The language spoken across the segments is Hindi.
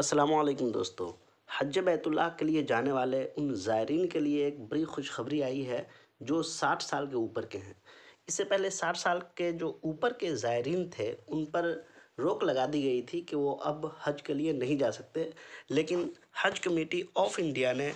असलम दोस्तों हज बैतुल्लाह के लिए जाने वाले उन ज़ायरीन के लिए एक बड़ी खुशखबरी आई है जो 60 साल के ऊपर के हैं इससे पहले 60 साल के जो ऊपर के ज़ायरीन थे उन पर रोक लगा दी गई थी कि वो अब हज के लिए नहीं जा सकते लेकिन हज कमेटी ऑफ इंडिया ने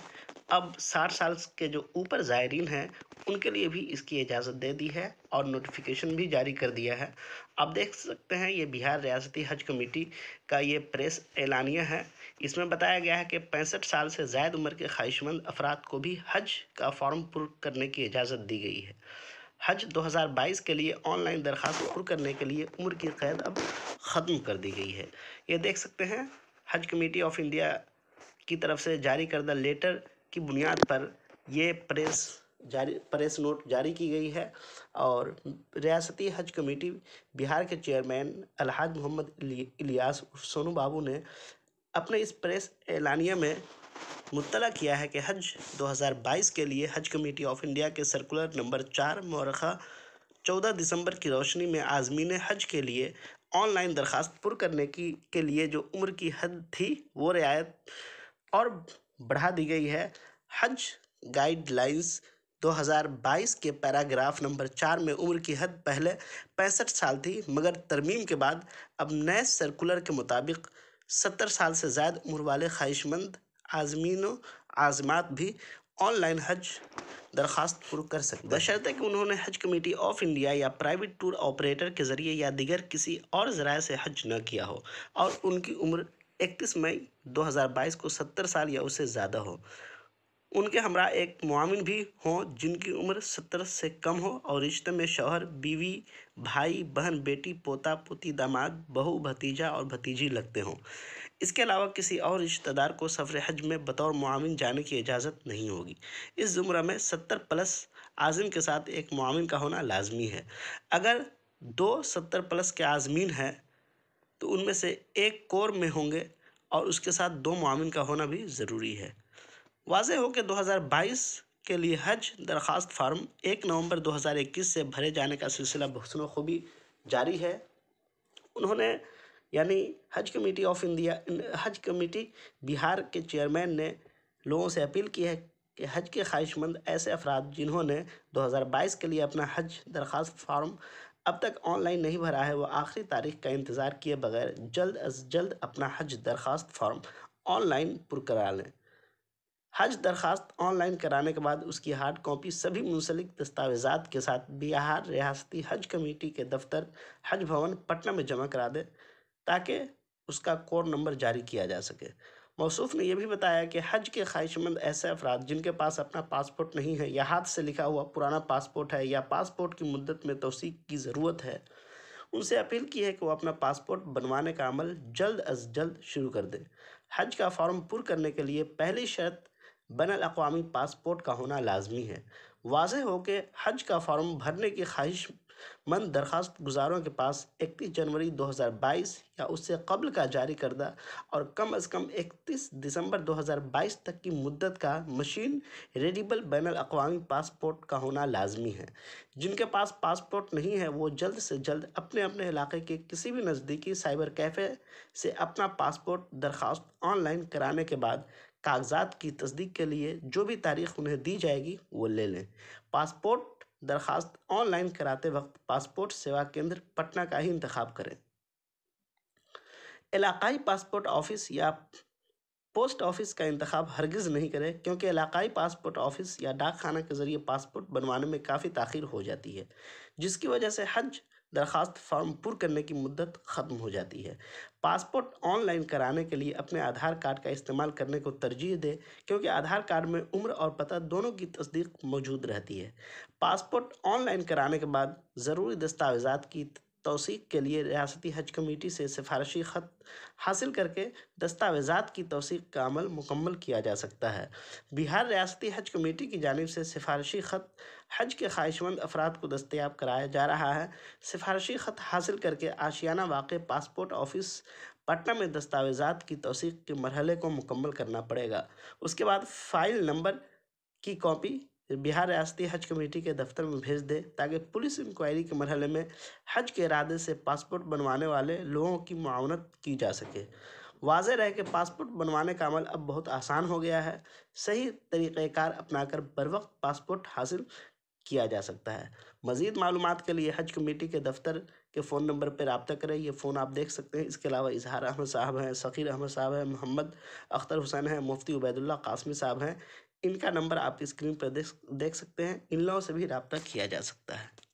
अब साठ साल के जो ऊपर ज़ायरीन हैं उनके लिए भी इसकी इजाज़त दे दी है और नोटिफिकेशन भी जारी कर दिया है आप देख सकते हैं ये बिहार रियासती हज कमेटी का ये प्रेस एलानिया है इसमें बताया गया है कि पैंसठ साल से ज़ायद उम्र के ख्वाहिशमंद अफराद को भी हज का फॉर्म पुर करने की इजाज़त दी गई है हज 2022 के लिए ऑनलाइन दरख्वास्त पुर करने के लिए उम्र की कैद अब ख़त्म कर दी गई है ये देख सकते हैं हज कमेटी ऑफ इंडिया की तरफ से जारी करदा लेटर की बुनियाद पर ये प्रेस जारी प्रेस नोट जारी की गई है और रियासती हज कमेटी बिहार के चेयरमैन अलहाज मोहम्मद इलियास सोनू बाबू ने अपने इस प्रेस एलानिया में मुतला किया है कि हज 2022 के लिए हज कमेटी ऑफ इंडिया के सर्कुलर नंबर चार मौरखा चौदह दिसंबर की रोशनी में आजमीन हज के लिए ऑनलाइन दरख्वास्त पुर करने की के लिए जो उम्र की हद थी वो रियायत और बढ़ा दी गई है हज गाइडलाइंस 2022 के पैराग्राफ नंबर चार में उम्र की हद पहले पैंसठ साल थी मगर तरमीम के बाद अब नए सर्कुलर के मुताबिक सत्तर साल से ज़्यादा उम्र वाले ख्वाहिशमंद आजमीनों आजमात भी ऑनलाइन हज दरख्वास्त पुर कर सकते बशर्ते कि उन्होंने हज कमेटी ऑफ इंडिया या प्राइवेट टूर ऑपरेटर के ज़रिए या दिगर किसी और जरा से हज न किया हो और उनकी उम्र इकतीस मई 2022 को सत्तर साल या उससे ज़्यादा हो उनके हमरा एक मामिन भी हों जिनकी उम्र सत्तर से कम हो और रिश्ते में शौहर बीवी भाई बहन बेटी पोता पोती दामाद बहू भतीजा और भतीजी लगते हों इसके अलावा किसी और रिश्तेदार को सफ़र हज में बतौर मामिन जाने की इजाज़त नहीं होगी इस ज़ुमरा में सत्तर प्लस आज़म के साथ एक मामिन का होना लाजमी है अगर दो सत्तर प्लस के आज़मीन हैं तो उनमें से एक कोर में होंगे और उसके साथ दो मामिन का होना भी ज़रूरी है वाज हो कि 2022 के लिए हज दरख्वास्त फार्म एक नवंबर 2021 से भरे जाने का सिलसिला बहसन खूबी जारी है उन्होंने यानी Haj committee of India Haj committee Bihar के चेयरमैन ने लोगों से अपील की है कि हज के ख्वाहिशमंद ऐसे अफराद जिन्होंने 2022 के लिए अपना हज दरख्वास्त फार्म अब तक ऑनलाइन नहीं भरा है वह आखिरी तारीख का इंतज़ार किए बगैर जल्द अज जल्द अपना हज दरख्वास्त फॉर्म ऑनलाइन पुर करा लें हज दरख्वास्त ऑनलाइन कराने के बाद उसकी हार्ड कॉपी सभी मुंसलिक दस्तावेजा के साथ बिहार रियासती हज कमेटी के दफ्तर हज भवन पटना में जमा करा दें ताकि उसका कोड नंबर जारी किया जा सके मौसू ने यह भी बताया कि हज के ख्वाहिशमंद ऐसे अफराद जिनके पास अपना पासपोर्ट नहीं है या हाथ से लिखा हुआ पुराना पासपोर्ट है या पासपोर्ट की मुद्दत में तोसीक की ज़रूरत है उनसे अपील की है कि वह अपना पासपोर्ट बनवाने का अमल जल्द अज जल्द शुरू कर दें हज का फॉर्म पुर करने के लिए पहली शर्त बैन अवी पासपोर्ट का होना लाजमी है वाज हो कि हज का फॉर्म भरने की ख्वाहिश मंद दरख्वास्त गुजारों के पास इकतीस जनवरी 2022 या उससे कबल का जारी करदा और कम अज़ कम इकतीस दिसंबर 2022 तक की मदत का मशीन रेडिबल बैन अवी पासपोर्ट का होना लाजमी है जिनके पास पासपोर्ट नहीं है वो जल्द से जल्द अपने अपने इलाके के किसी भी नज़दीकी साइबर कैफ़े से अपना पासपोर्ट दरख्वास्त ऑनलाइन कराने के बाद कागजात की तस्दीक के लिए जो भी तारीख उन्हें दी जाएगी वो ले लें पासपोर्ट दरख्वास्त ऑनलाइन कराते वक्त पासपोर्ट सेवा केंद्र पटना का ही इंतखब करें इलाकाई पासपोर्ट ऑफिस या पोस्ट ऑफिस का इंतखब हरगिज़ नहीं करें क्योंकि इलाकाई पासपोर्ट ऑफिस या डाक खाना के ज़रिए पासपोर्ट बनवाने में काफ़ी तखिर हो जाती है जिसकी वजह से हज दरखास्त फॉर्म पुर करने की मुद्दत ख़त्म हो जाती है पासपोर्ट ऑनलाइन कराने के लिए अपने आधार कार्ड का इस्तेमाल करने को तरजीह दें क्योंकि आधार कार्ड में उम्र और पता दोनों की तस्दीक मौजूद रहती है पासपोर्ट ऑनलाइन कराने के बाद ज़रूरी दस्तावेजात की तोसीक के लिए रियासती हज कमेटी से सिफारशी ख़त हासिल करके दस्तावेजात की तोसीक का अमल मुकम्मल किया जा सकता है बिहार रियासती हज कमेटी की जानब से सिफारशी ख़त हज के ख्वाहिशमंद अफराद को दस्तियाब कराया जा रहा है सिफारशी ख़त हासिल करके आशियाना वाक़ पासपोर्ट ऑफिस पटना में दस्तावेजात की तोसीक के मरहले को मुकम्मल करना पड़ेगा उसके बाद फ़ाइल नंबर की कॉपी बिहार रियासती हज कमेटी के दफ्तर में भेज दे ताकि पुलिस इंक्वायरी के मरहले में हज के इरादे से पासपोर्ट बनवाने वाले लोगों की मावनत की जा सके वाज रहे कि पासपोर्ट बनवाने का अमल अब बहुत आसान हो गया है सही तरीक़ार अपनाकर बर वक्त पासपोर्ट हासिल किया जा सकता है मज़ीद मालूम के लिए हज कमेटी के दफ्तर के फ़ोन नंबर पर रबता करें ये फ़ोन आप देख सकते हैं इसके अलावा इजहार अहमद साहब हैं सकीर अहमद साहब हैं मोहम्मद अख्तर हुसैन हैं मुफ्ती उबैदुल्ला कासमी साहब हैं इनका नंबर आप स्क्रीन पर देख देख सकते हैं इन लोगों से भी रबता किया जा सकता है